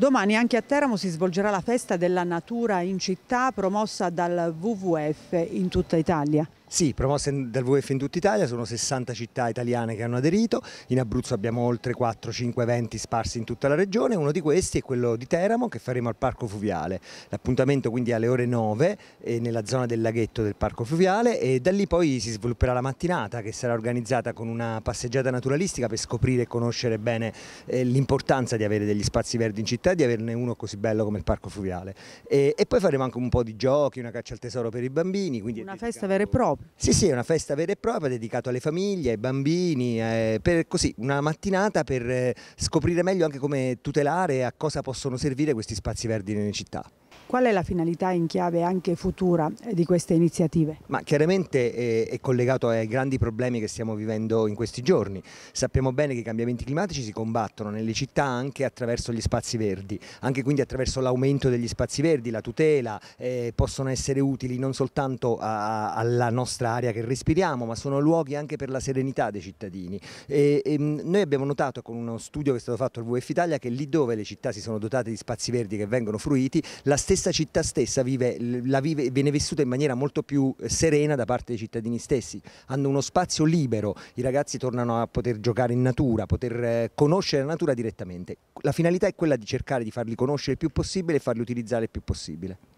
Domani anche a Teramo si svolgerà la festa della natura in città promossa dal WWF in tutta Italia. Sì, promosse dal WWF in tutta Italia, sono 60 città italiane che hanno aderito, in Abruzzo abbiamo oltre 4-5 eventi sparsi in tutta la regione, uno di questi è quello di Teramo che faremo al Parco Fluviale, l'appuntamento quindi alle ore 9 eh, nella zona del laghetto del Parco Fluviale e da lì poi si svilupperà la mattinata che sarà organizzata con una passeggiata naturalistica per scoprire e conoscere bene eh, l'importanza di avere degli spazi verdi in città e di averne uno così bello come il Parco Fluviale. e, poi faremo anche un po' di giochi, una caccia al tesoro per i bambini. una festa vera e propria sì, sì, è una festa vera e propria dedicata alle famiglie, ai bambini, eh, per così, una mattinata per eh, scoprire meglio anche come tutelare e a cosa possono servire questi spazi verdi nelle città. Qual è la finalità in chiave anche futura eh, di queste iniziative? Ma chiaramente eh, è collegato ai grandi problemi che stiamo vivendo in questi giorni. Sappiamo bene che i cambiamenti climatici si combattono nelle città anche attraverso gli spazi verdi, anche quindi attraverso l'aumento degli spazi verdi, la tutela, eh, possono essere utili non soltanto a, alla nostra aria che respiriamo, ma sono luoghi anche per la serenità dei cittadini. E, e ehm, noi abbiamo notato con uno studio che è stato fatto al WF Italia che lì dove le città si sono dotate di spazi verdi che vengono fruiti, la stessa questa città stessa vive, vive, viene vissuta in maniera molto più eh, serena da parte dei cittadini stessi, hanno uno spazio libero, i ragazzi tornano a poter giocare in natura, poter eh, conoscere la natura direttamente. La finalità è quella di cercare di farli conoscere il più possibile e farli utilizzare il più possibile.